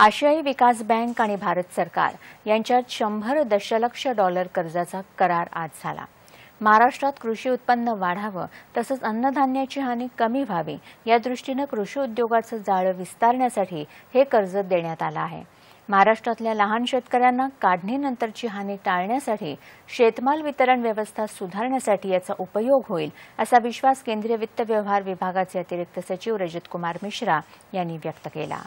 आशियाई विकास बँक आणि भारत सरकार यांच्यात शंभर दशलक्ष डॉलर कर्जाचा करार आज झाला महाराष्ट्रात कृषी उत्पन्न वाढावं तसंच अन्नधान्याची हानी कमी व्हावी या दृष्टीनं कृषी उद्योगाचं जाळं विस्तारण्यासाठी हे कर्ज देण्यात आलं आहे महाराष्ट्रातल्या लहान शेतकऱ्यांना काढणीनंतरची हानी टाळण्यासाठी शेतमाल वितरण व्यवस्था सुधारण्यासाठी याचा उपयोग होईल असा विश्वास केंद्रीय वित्त व्यवहार विभागाचे अतिरिक्त सचिव कुमार मिश्रा यांनी व्यक्त केला